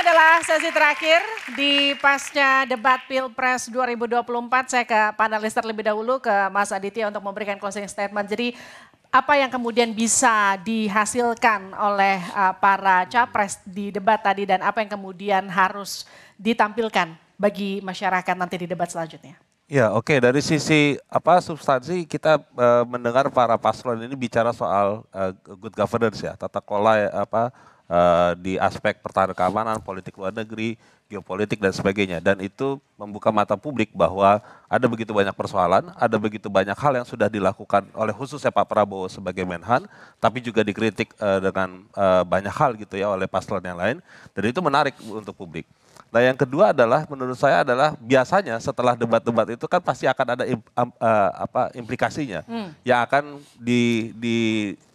adalah sesi terakhir di pasca debat Pilpres 2024. Saya ke panelis terlebih dahulu ke Mas Aditya untuk memberikan closing statement. Jadi apa yang kemudian bisa dihasilkan oleh eh, para capres di debat tadi dan apa yang kemudian harus ditampilkan bagi masyarakat nanti di debat selanjutnya? Ya, oke okay. dari sisi apa substansi kita uh, mendengar para paslon ini bicara soal uh, good governance ya, tata kelola ya, apa uh, di aspek pertahanan keamanan, politik luar negeri, geopolitik dan sebagainya. Dan itu membuka mata publik bahwa ada begitu banyak persoalan, ada begitu banyak hal yang sudah dilakukan oleh khususnya Pak Prabowo sebagai Menhan, tapi juga dikritik uh, dengan uh, banyak hal gitu ya oleh paslon yang lain. Dan itu menarik untuk publik. Nah yang kedua adalah menurut saya adalah biasanya setelah debat-debat itu kan pasti akan ada im, um, uh, apa, implikasinya hmm. yang akan di, di,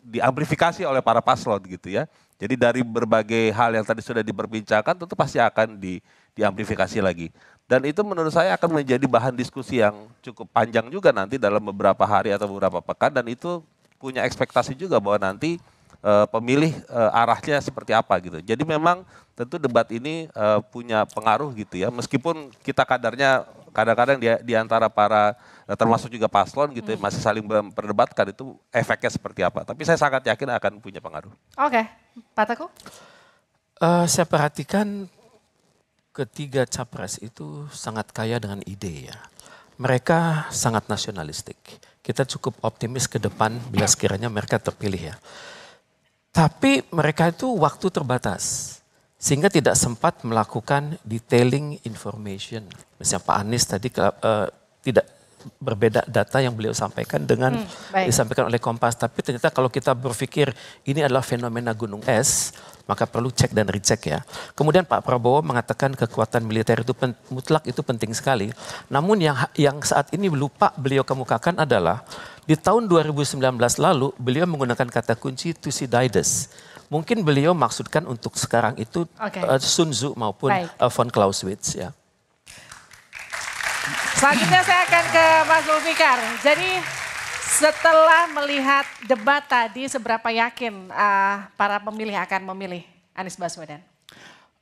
diamplifikasi oleh para paslon gitu ya. Jadi dari berbagai hal yang tadi sudah diperbincangkan tentu pasti akan di, diamplifikasi lagi. Dan itu menurut saya akan menjadi bahan diskusi yang cukup panjang juga nanti dalam beberapa hari atau beberapa pekan dan itu punya ekspektasi juga bahwa nanti e, pemilih e, arahnya seperti apa gitu. Jadi memang tentu debat ini e, punya pengaruh gitu ya meskipun kita kadarnya kadang-kadang di, di antara para eh, termasuk juga paslon gitu ya, hmm. masih saling memperdebatkan itu efeknya seperti apa. Tapi saya sangat yakin akan punya pengaruh. Oke, okay. Pak Teguh? Uh, saya perhatikan ketiga capres itu sangat kaya dengan ide ya. Mereka sangat nasionalistik. Kita cukup optimis ke depan bila sekiranya mereka terpilih ya. Tapi mereka itu waktu terbatas sehingga tidak sempat melakukan detailing information. Misalnya Pak Anies tadi uh, tidak berbeda data yang beliau sampaikan dengan hmm, disampaikan oleh Kompas. Tapi ternyata kalau kita berpikir ini adalah fenomena gunung es, maka perlu cek dan recheck ya. Kemudian Pak Prabowo mengatakan kekuatan militer itu pen, mutlak itu penting sekali. Namun yang yang saat ini lupa beliau kemukakan adalah di tahun 2019 lalu beliau menggunakan kata kunci Thucydides mungkin beliau maksudkan untuk sekarang itu okay. uh, eh, Sun Tzu maupun uh, von Clausewitz ya. Selanjutnya saya akan ke Mas Lufikar. Jadi setelah melihat debat tadi seberapa yakin uh, para pemilih akan memilih Anies Baswedan?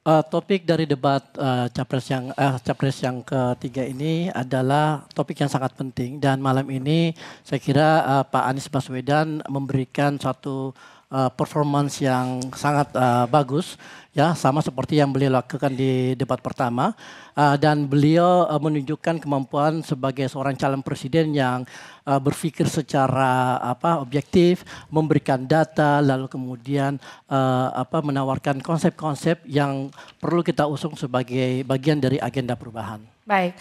Uh, topik dari debat uh, capres yang uh, capres yang ketiga ini adalah topik yang sangat penting dan malam ini saya kira uh, Pak Anies Baswedan memberikan satu uh, performance yang sangat uh, bagus ya sama seperti yang beliau lakukan di debat pertama uh, dan beliau uh, menunjukkan kemampuan sebagai seorang calon presiden yang uh, berpikir secara apa objektif memberikan data lalu kemudian uh, apa menawarkan konsep-konsep yang perlu kita usung sebagai bagian dari agenda perubahan. Baik.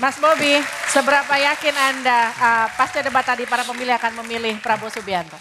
Mas Bobi, seberapa yakin Anda uh, pasca debat tadi para pemilih akan memilih Prabowo Subianto?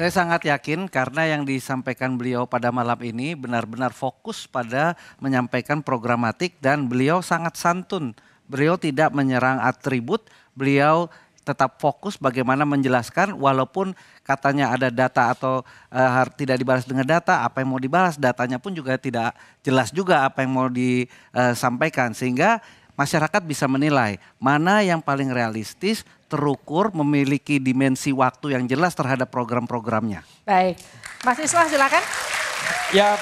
Saya sangat yakin karena yang disampaikan beliau pada malam ini benar-benar fokus pada menyampaikan programatik dan beliau sangat santun. Beliau tidak menyerang atribut, beliau tetap fokus bagaimana menjelaskan walaupun katanya ada data atau uh, tidak dibalas dengan data apa yang mau dibalas datanya pun juga tidak jelas juga apa yang mau disampaikan eh, sehingga masyarakat bisa menilai mana yang paling realistis terukur, memiliki dimensi waktu yang jelas terhadap program-programnya. Baik, Mas Islah silakan. Ya,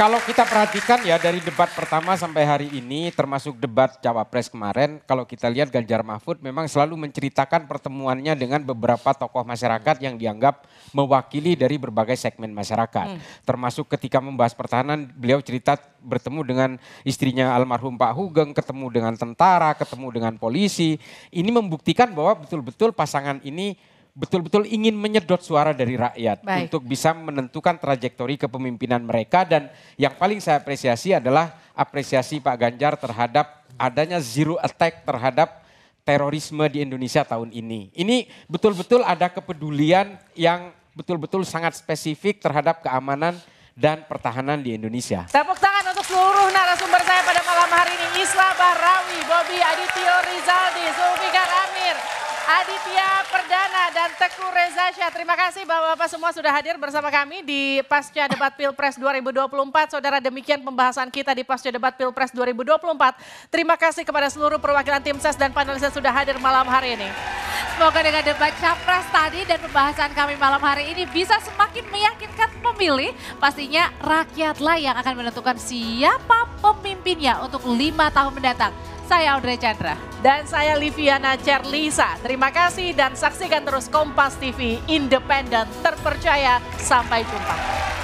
kalau kita perhatikan ya dari debat pertama sampai hari ini termasuk debat Cawapres kemarin kalau kita lihat Ganjar Mahfud memang selalu menceritakan pertemuannya dengan beberapa tokoh masyarakat yang dianggap mewakili dari berbagai segmen masyarakat. Hmm. Termasuk ketika membahas pertahanan beliau cerita bertemu dengan istrinya almarhum Pak Hugeng, ketemu dengan tentara, ketemu dengan polisi. Ini membuktikan bahwa betul-betul pasangan ini betul-betul ingin menyedot suara dari rakyat Baik. untuk bisa menentukan trajektori kepemimpinan mereka dan yang paling saya apresiasi adalah apresiasi Pak Ganjar terhadap adanya zero attack terhadap terorisme di Indonesia tahun ini. Ini betul-betul ada kepedulian yang betul-betul sangat spesifik terhadap keamanan dan pertahanan di Indonesia. Tepuk tangan untuk seluruh narasumber saya pada malam hari ini. Isla Barawi, Bobby Adityo Rizaldi, Zulfikar Amir, Aditya Perdana dan Teku Reza Syah. Terima kasih Bapak-Bapak semua sudah hadir bersama kami di Pasca Debat Pilpres 2024. Saudara demikian pembahasan kita di Pasca Debat Pilpres 2024. Terima kasih kepada seluruh perwakilan tim ses dan panelis yang sudah hadir malam hari ini. Semoga dengan debat Capres tadi dan pembahasan kami malam hari ini bisa semakin meyakinkan pemilih. Pastinya rakyatlah yang akan menentukan siapa pemimpinnya untuk lima tahun mendatang. Saya Audrey Chandra. Dan saya Liviana Cerlisa. Terima kasih dan saksikan terus Kompas TV independen terpercaya. Sampai jumpa.